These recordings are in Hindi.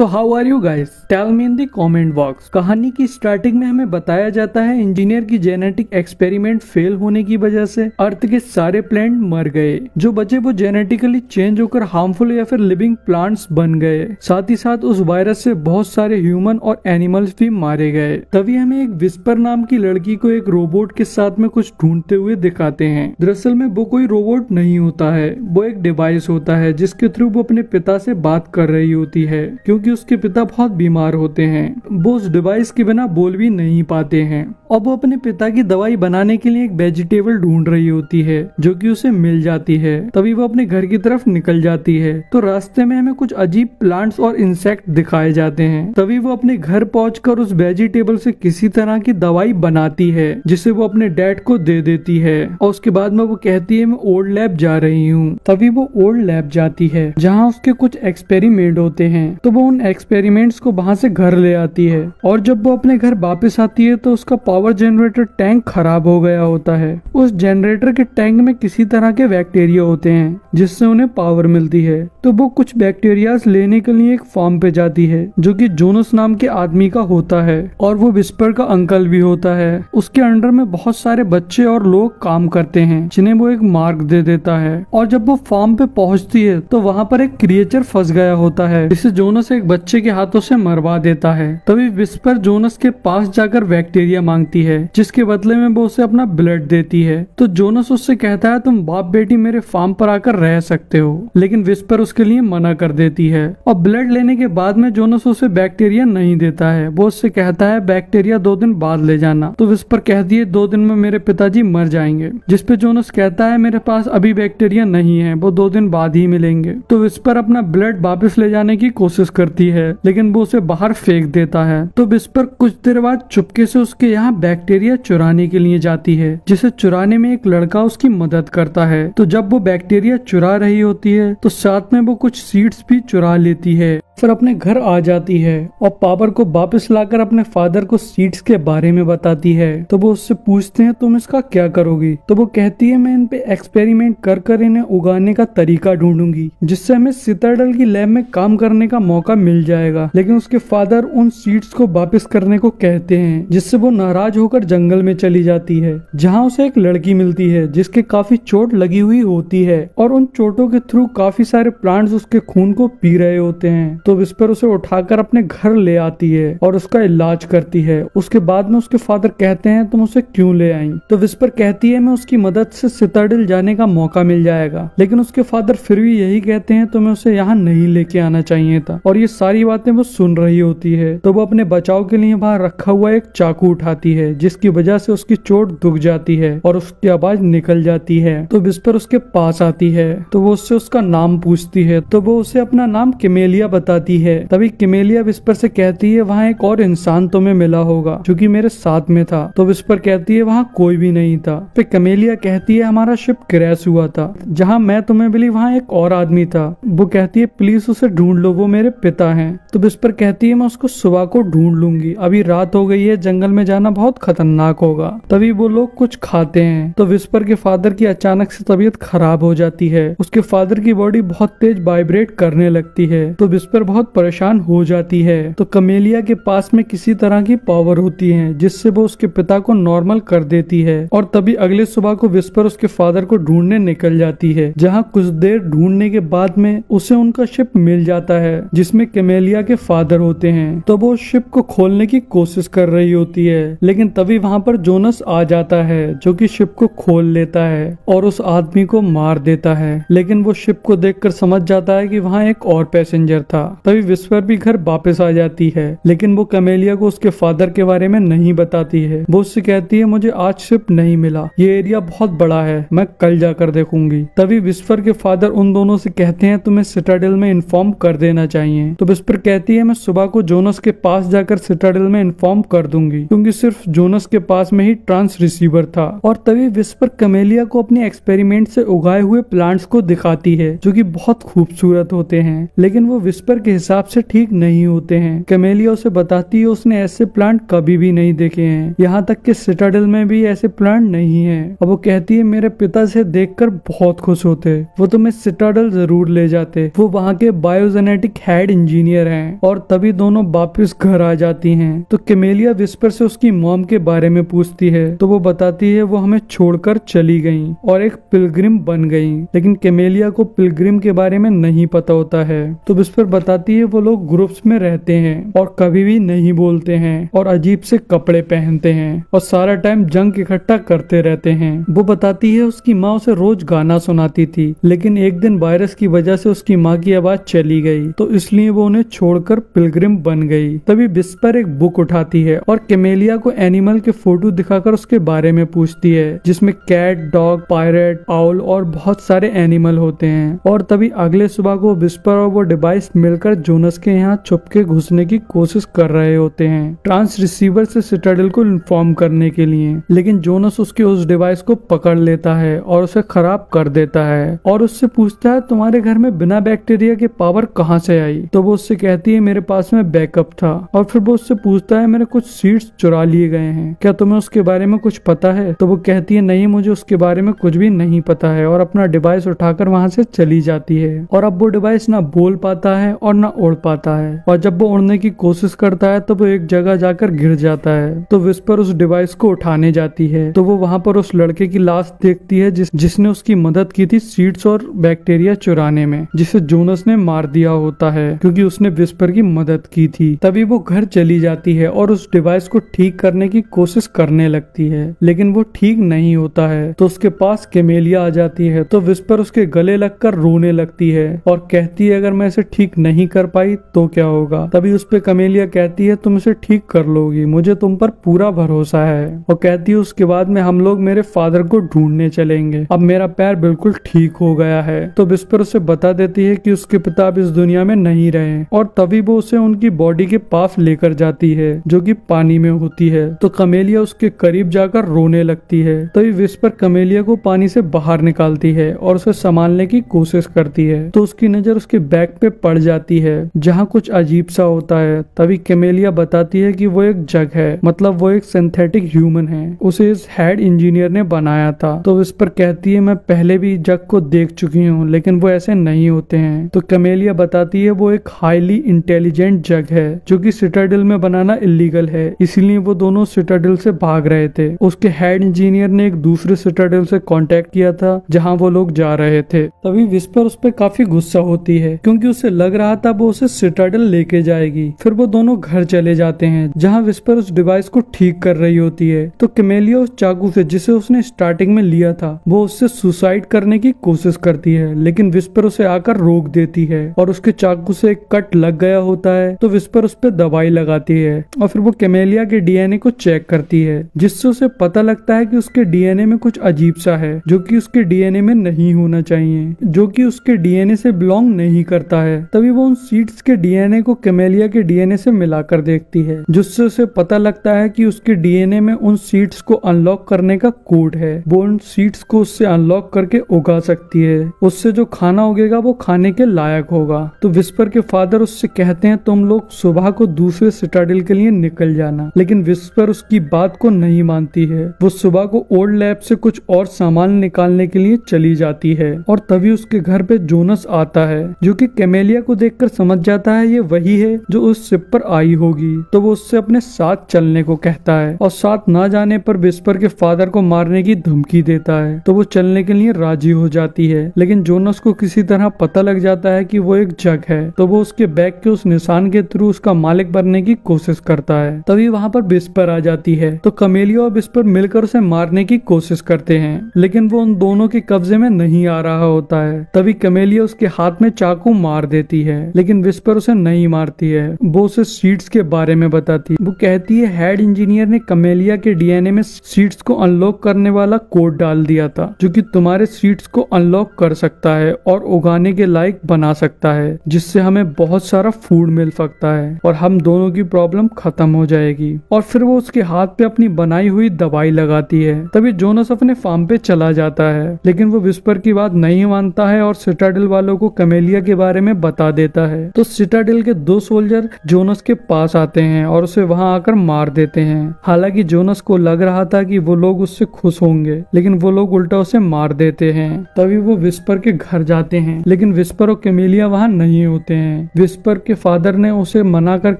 so how are you guys tell me in the comment box कहानी की स्टार्टिंग में हमें बताया जाता है इंजीनियर की जेनेटिक एक्सपेरिमेंट फेल होने की वजह से अर्थ के सारे प्लांट मर गए जो बचे वो जेनेटिकली चेंज होकर हार्मफुल या फिर लिविंग प्लांट्स बन गए साथ ही साथ उस वायरस से बहुत सारे ह्यूमन और एनिमल्स भी मारे गए तभी हमें एक विस्पर नाम की लड़की को एक रोबोट के साथ में कुछ ढूंढते हुए दिखाते हैं दरअसल में वो कोई रोबोट नहीं होता है वो एक डिवाइस होता है जिसके थ्रू वो अपने पिता से बात कर रही होती है क्योंकि क्योंकि उसके पिता बहुत बीमार होते हैं वो उस डिवाइस के बिना बोल भी नहीं पाते हैं और वो अपने पिता की दवाई बनाने के लिए एक वेजिटेबल ढूंढ रही होती है जो कि उसे मिल जाती है तभी वो अपने घर की तरफ निकल जाती है तो रास्ते में हमें कुछ अजीब प्लांट्स और इंसेक्ट दिखाए जाते हैं तभी वो अपने घर पहुँच उस वेजिटेबल से किसी तरह की दवाई बनाती है जिसे वो अपने डैड को दे देती है और उसके बाद में वो कहती है मैं ओल्ड लैब जा रही हूँ तभी वो ओल्ड लैब जाती है जहाँ उसके कुछ एक्सपेरिमेंट होते हैं तो वो उन एक्सपेरिमेंट्स को वहां से घर ले आती है और जब वो अपने घर वापस आती है तो उसका पावर जनरेटर टैंक खराब हो गया होता है उस जनरेटर के टैंक में किसी तरह के बैक्टीरिया होते हैं जिससे उन्हें पावर मिलती है तो वो कुछ बैक्टीरिया लेने के लिए एक फार्म पे जाती है जो की जोनस नाम के आदमी का होता है और वो विस्पर का अंकल भी होता है उसके अंडर में बहुत सारे बच्चे और लोग काम करते हैं जिन्हें वो एक मार्ग दे देता है और जब वो फार्म पे पहुंचती है तो वहाँ पर एक क्रिएचर फंस गया होता है जिसे जोनस एक एक बच्चे के हाथों से मरवा देता है तभी विस्पर जोनस के पास जाकर बैक्टीरिया मांगती है जिसके बदले में वो उसे अपना ब्लड देती है तो जोनस उससे कहता है तुम बाप बेटी मेरे फार्म पर आकर रह सकते हो लेकिन विस्पर उसके लिए मना कर देती है और ब्लड लेने के बाद में जोनस उसे बैक्टीरिया नहीं देता है वो उससे कहता है बैक्टीरिया दो दिन बाद ले जाना तो विस्पर कहती है दो दिन में मेरे पिताजी मर जाएंगे जिसपे जोनस कहता है मेरे पास अभी बैक्टीरिया नहीं है वो दो दिन बाद ही मिलेंगे तो विस्पर अपना ब्लड वापस ले जाने की कोशिश कर करती है लेकिन वो उसे बाहर फेंक देता है तो पर कुछ देर बाद चुपके से उसके यहाँ बैक्टीरिया चुराने के लिए जाती है जिसे चुराने में एक लड़का उसकी मदद करता है तो जब वो बैक्टीरिया चुरा रही होती है तो साथ में वो कुछ सीड्स भी चुरा लेती है फिर अपने घर आ जाती है और पावर को वापस लाकर अपने फादर को सीड्स के बारे में बताती है तो वो उससे पूछते हैं तुम इसका क्या करोगी तो वो कहती है मैं इन पे एक्सपेरिमेंट कर कर इन्हें उगाने का तरीका ढूंढूंगी जिससे हमें सिताडल की लैब में काम करने का मौका मिल जाएगा लेकिन उसके फादर उन सीड्स को वापस करने को कहते हैं जिससे वो नाराज होकर जंगल में चली जाती है जहाँ उसे एक लड़की मिलती है जिसके काफी चोट लगी हुई होती है और उन चोटों के थ्रू काफी सारे प्लांट्स उसके खून को पी रहे होते हैं तो तो विस्पर उसे उठाकर अपने घर ले आती है और उसका इलाज करती है उसके बाद में उसके फादर कहते हैं तुम उसे क्यों ले आई तो विस्पर कहती है मैं उसकी मदद से सितरडिल जाने का मौका मिल जाएगा लेकिन उसके फादर फिर भी यही कहते हैं तुम्हें उसे यहाँ नहीं लेके आना चाहिए था और ये सारी बातें वो सुन रही होती है तो वो अपने बचाव के लिए बाहर रखा हुआ एक चाकू उठाती है जिसकी वजह से उसकी चोट दुख जाती है और उसकी आवाज निकल जाती है तो विस्पर उसके पास आती है तो वो उससे उसका नाम पूछती है तो वो उसे अपना नाम केमेलिया बता जाती है तभी किमेलिया विस्पर से कहती है वहाँ एक और इंसान तुम्हें मिला होगा जो की मेरे साथ में था तो विस्पर कहती है वहाँ कोई भी नहीं था फिर कमेलिया कहती है हमारा शिप क्रैश हुआ था जहाँ मैं तुम्हें मिली वहाँ एक और आदमी था वो कहती है प्लीज उसे ढूंढ लो वो मेरे पिता है तो विस्पर कहती है मैं उसको सुबह को ढूंढ लूंगी अभी रात हो गई है जंगल में जाना बहुत खतरनाक होगा तभी वो लोग कुछ खाते हैं तो विस्पर के फादर की अचानक से तबीयत खराब हो जाती है उसके फादर की बॉडी बहुत तेज वाइब्रेट करने लगती है तो विस्पर देखकर बहुत परेशान हो जाती है तो कमेलिया के पास में किसी तरह की पावर होती है जिससे वो उसके पिता को नॉर्मल कर देती है और तभी अगले सुबह को विस्पर उसके फादर को ढूंढने निकल जाती है जहाँ कुछ देर ढूंढने के बाद में उसे उनका शिप मिल जाता है जिसमे कमेलिया के फादर होते हैं तो वो शिप को खोलने की कोशिश कर रही होती है लेकिन तभी वहाँ पर जोनस आ जाता है जो कि शिप को खोल लेता है और उस आदमी को मार देता है लेकिन वो शिप को देखकर समझ जाता है कि वहाँ एक और पैसेंजर था तभी विस्पर भी घर वापस आ जाती है लेकिन वो कमेलिया को उसके फादर के बारे में नहीं बताती है वो उससे कहती है मुझे आज शिप नहीं मिला ये एरिया बहुत बड़ा है मैं कल जाकर देखूंगी तभी विस्फर के फादर उन दोनों से कहते हैं तुम्हें सिटाडेल में इन्फॉर्म कर देना चाहिए तो विस्पर कहती है मैं सुबह को जोनस के पास जाकर सिटाडेल में इन्फॉर्म कर दूंगी क्योंकि सिर्फ जोनस के पास में ही ट्रांस रिसीवर था और तभी विस्पर कमेलिया को अपने एक्सपेरिमेंट से उगाए हुए प्लांट्स को दिखाती है जो कि बहुत खूबसूरत होते हैं लेकिन वो विस्पर के हिसाब से ठीक नहीं होते हैं कैमेलिया उसे बताती है उसने ऐसे प्लांट कभी भी नहीं देखे हैं यहाँ तक कि सिटाडल में भी ऐसे प्लांट नहीं है अब वो कहती है मेरे पिता से देख बहुत खुश होते वो तुम्हें सिटाडल जरूर ले जाते वो वहाँ के बायोजेनेटिक हेड इंजीनियर है और तभी दोनों वापिस घर आ जाती है तो कैमेलिया विस्पर से उसकी मॉम के बारे में पूछती है तो वो बताती है वो हमें छोड़कर चली गई और एक पिलग्रिम बन गई लेकिन केमेलिया को पिलग्रिम के बारे में नहीं पता होता है तो विस्पर बता बताती है वो लोग ग्रुप्स में रहते हैं और कभी भी नहीं बोलते हैं और अजीब से कपड़े पहनते हैं और सारा टाइम जंग इकट्ठा करते रहते हैं वो बताती है उसकी माँ उसे रोज गाना सुनाती थी लेकिन एक दिन वायरस की वजह से उसकी माँ की आवाज चली गई तो इसलिए वो उन्हें छोड़कर पिलग्रिम बन गई तभी बिस्पर एक बुक उठाती है और केमेलिया को एनिमल के फोटो दिखाकर उसके बारे में पूछती है जिसमें कैट डॉग पायरेट आउल और बहुत सारे एनिमल होते हैं और तभी अगले सुबह को बिस्पर और वो डिवाइस मिल निकलकर जोनस के यहाँ छुप के घुसने की कोशिश कर रहे होते हैं ट्रांस रिसीवर से सिटाडेल को इन्फॉर्म करने के लिए लेकिन जोनस उसके उस डिवाइस को पकड़ लेता है और उसे खराब कर देता है और उससे पूछता है तुम्हारे घर में बिना बैक्टीरिया के पावर कहाँ से आई तो वो उससे कहती है मेरे पास में बैकअप था और फिर वो उससे पूछता है मेरे कुछ सीट्स चुरा लिए गए हैं क्या तुम्हें उसके बारे में कुछ पता है तो वो कहती है नहीं मुझे उसके बारे में कुछ भी नहीं पता है और अपना डिवाइस उठाकर वहाँ से चली जाती है और अब वो डिवाइस ना बोल पाता है और और न उड़ पाता है और जब वो उड़ने की कोशिश करता है तो वो एक जगह जाकर गिर जाता है तो विस्पर उस डिवाइस को उठाने जाती है तो वो वहां पर उस लड़के की लाश देखती है जिस जिसने उसकी मदद की थी सीड्स और बैक्टीरिया चुराने में जिसे जोनस ने मार दिया होता है क्योंकि उसने विस्पर की मदद की थी तभी वो घर चली जाती है और उस डिवाइस को ठीक करने की कोशिश करने लगती है लेकिन वो ठीक नहीं होता है तो उसके पास केमेलिया आ जाती है तो विस्पर उसके गले लगकर रोने लगती है और कहती है अगर मैं इसे ठीक नहीं नहीं कर पाई तो क्या होगा तभी उस पर कमेलिया कहती है तुम इसे ठीक कर लोगी मुझे तुम पर पूरा भरोसा है और कहती है उसके बाद में हम लोग मेरे फादर को ढूंढने चलेंगे अब मेरा पैर बिल्कुल ठीक हो गया है तो बिस्पर उसे बता देती है की उसके पिता अब इस दुनिया में नहीं रहे और तभी वो उसे उनकी बॉडी के पास लेकर जाती है जो की पानी में होती है तो कमेलिया उसके करीब जाकर रोने लगती है तभी विस्पर कमेलिया को पानी से बाहर निकालती है और उसे संभालने की कोशिश करती है तो उसकी नजर उसके बैग पे पड़ जाती जाती है जहाँ कुछ अजीब सा होता है तभी कैमेलिया बताती है कि वो एक जग है मतलब वो एक सिंथेटिक ह्यूमन है उसे इस हेड इंजीनियर ने बनाया था तो इस पर कहती है मैं पहले भी जग को देख चुकी हूँ लेकिन वो ऐसे नहीं होते हैं तो कैमेलिया बताती है वो एक हाईली इंटेलिजेंट जग है जो की सिटाडिल में बनाना इलीगल है इसीलिए वो दोनों सिटाडिल से भाग रहे थे उसके हेड इंजीनियर ने एक दूसरे सिटाडिल से कांटेक्ट किया था जहाँ वो लोग जा रहे थे तभी विस्पर उस पर काफी गुस्सा होती है क्योंकि उसे लग रहा कहा था वो उसे सिटाडल लेके जाएगी फिर वो दोनों घर चले जाते हैं जहाँ विस्पर उस डिवाइस को ठीक कर रही होती है तो केमेलिया उस चाकू से जिसे उसने स्टार्टिंग में लिया था वो उससे सुसाइड करने की कोशिश करती है लेकिन विस्पर उसे आकर रोक देती है और उसके चाकू से एक कट लग गया होता है तो विस्पर उस पर दवाई लगाती है और फिर वो केमेलिया के डीएनए को चेक करती है जिससे उसे पता लगता है कि उसके डीएनए में कुछ अजीब सा है जो कि उसके डीएनए में नहीं होना चाहिए जो कि उसके डीएनए से बिलोंग नहीं करता है तभी वो उन सीड्स के डीएनए को कैमेलिया के डीएनए से मिलाकर देखती है जिससे उसे पता लगता है कि उसके डीएनए में उन सीड्स को अनलॉक करने का कोड है वो उन सीड्स को उससे अनलॉक करके उगा सकती है उससे जो खाना उगेगा वो खाने के लायक होगा तो विस्पर के फादर उससे कहते हैं तुम लोग सुबह को दूसरे सिटाडिल के लिए निकल जाना लेकिन विस्पर उसकी बात को नहीं मानती है वो सुबह को ओल्ड लैब से कुछ और सामान निकालने के लिए चली जाती है और तभी उसके घर पे जोनस आता है जो कि कैमेलिया को देख देखकर समझ जाता है ये वही है जो उस शिप पर आई होगी तो वो उससे अपने साथ चलने को कहता है और साथ ना जाने पर विस्पर के फादर को मारने की धमकी देता है तो वो चलने के लिए राजी हो जाती है लेकिन जोनस को किसी तरह पता लग जाता है की वो एक जग है तो वो उसके बैग के उस निशान के थ्रू उसका मालिक बनने की कोशिश करता है तभी वहाँ पर बिस्पर आ जाती है तो कमेलिया और बिस्पर मिलकर उसे मारने की कोशिश करते हैं लेकिन वो उन दोनों के कब्जे में नहीं आ रहा होता है तभी कमेलिया उसके हाथ में चाकू मार देती है है लेकिन विस्पर उसे नहीं मारती है वो उसे सीड्स के बारे में बताती है वो कहती है हेड इंजीनियर ने कमेलिया के डीएनए में सीड्स को अनलॉक करने वाला कोड डाल दिया था जो कि तुम्हारे सीड्स को अनलॉक कर सकता है और उगाने के लायक बना सकता है जिससे हमें बहुत सारा फूड मिल सकता है और हम दोनों की प्रॉब्लम खत्म हो जाएगी और फिर वो उसके हाथ पे अपनी बनाई हुई दवाई लगाती है तभी जोनस अपने फार्म पे चला जाता है लेकिन वो विस्पर की बात नहीं मानता है और सिटाडल वालों को कमेलिया के बारे में बता देता देता है तो सिटाडेल के दो सोल्जर जोनस के पास आते हैं और उसे वहां आकर मार देते हैं हालांकि जोनस को लग रहा था कि वो लोग उससे खुश होंगे लेकिन वो लोग उल्टा उसे मार देते हैं तभी वो विस्पर के घर जाते हैं लेकिन विस्पर और केमेलिया वहाँ नहीं होते हैं विस्पर के फादर ने उसे मना कर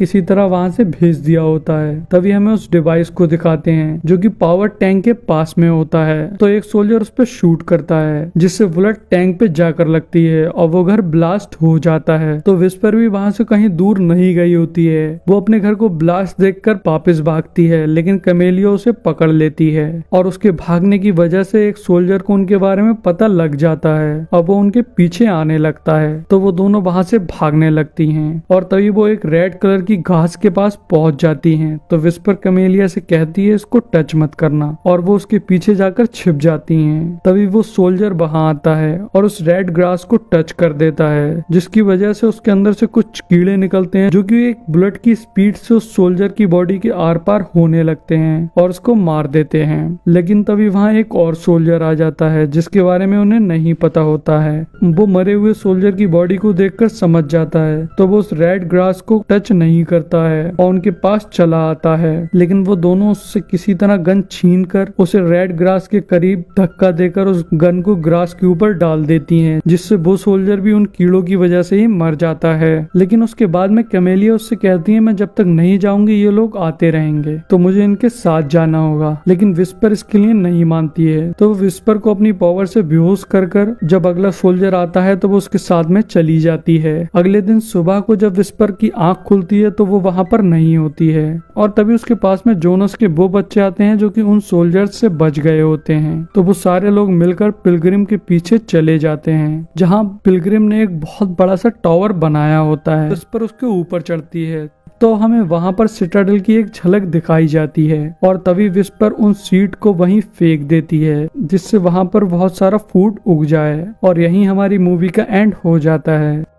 किसी तरह वहाँ से भेज दिया होता है तभी हमें उस डिवाइस को दिखाते हैं जो की पावर टैंक के पास में होता है तो एक सोल्जर उस पर शूट करता है जिससे बुलेट टैंक पे जाकर लगती है और वो घर ब्लास्ट हो जाता है तो विस्पर भी वहां से कहीं दूर नहीं गई होती है वो अपने घर को ब्लास्ट कर वापिस भागती है लेकिन कमेलिया उसे पकड़ लेती है और उसके भागने की वजह से एक सोल्जर को उनके बारे में पता लग जाता है और वो उनके पीछे आने लगता है तो वो दोनों वहां से भागने लगती हैं और तभी वो एक रेड कलर की घास के पास पहुंच जाती हैं तो विस्पर कमेलिया से कहती है इसको टच मत करना और वो उसके पीछे जाकर छिप जाती हैं तभी वो सोल्जर वहां आता है और उस रेड ग्रास को टच कर देता है जिसकी वजह से से उसके अंदर से कुछ कीड़े निकलते हैं जो कि एक बुलेट की स्पीड से उस सोल्जर की बॉडी के आर पार होने लगते हैं और उसको मार देते हैं लेकिन तभी वहाँ एक और सोल्जर आ जाता है जिसके बारे में उन्हें नहीं पता होता है वो मरे हुए सोल्जर की बॉडी को देख समझ जाता है तो वो उस रेड ग्रास को टच नहीं करता है और उनके पास चला आता है लेकिन वो दोनों उससे किसी तरह गन छीन कर उसे रेड ग्रास के करीब धक्का देकर उस गन को ग्रास के ऊपर डाल देती है जिससे वो सोल्जर भी उन कीड़ों की वजह से ही मर जाता है लेकिन उसके बाद में कैमेलिया उससे कहती है मैं जब तक नहीं जाऊंगी ये लोग आते रहेंगे तो मुझे इनके साथ जाना होगा लेकिन विस्पर इसके लिए नहीं मानती है तो विस्पर को अपनी पावर से बेहोश कर कर जब अगला सोल्जर आता है तो वो उसके साथ में चली जाती है अगले दिन सुबह को जब विस्पर की आंख खुलती है तो वो वहां पर नहीं होती है और तभी उसके पास में जोनस के वो बच्चे आते हैं जो कि उन सोल्जर से बच गए होते हैं तो वो सारे लोग मिलकर पिलग्रिम के पीछे चले जाते हैं जहाँ पिलग्रिम ने एक बहुत बड़ा सा टॉप टॉवर बनाया होता है उस पर उसके ऊपर चढ़ती है तो हमें वहां पर सिटाडल की एक झलक दिखाई जाती है और तभी विस्पर उन सीट को वहीं फेंक देती है जिससे वहां पर बहुत सारा फूड उग जाए और यही हमारी मूवी का एंड हो जाता है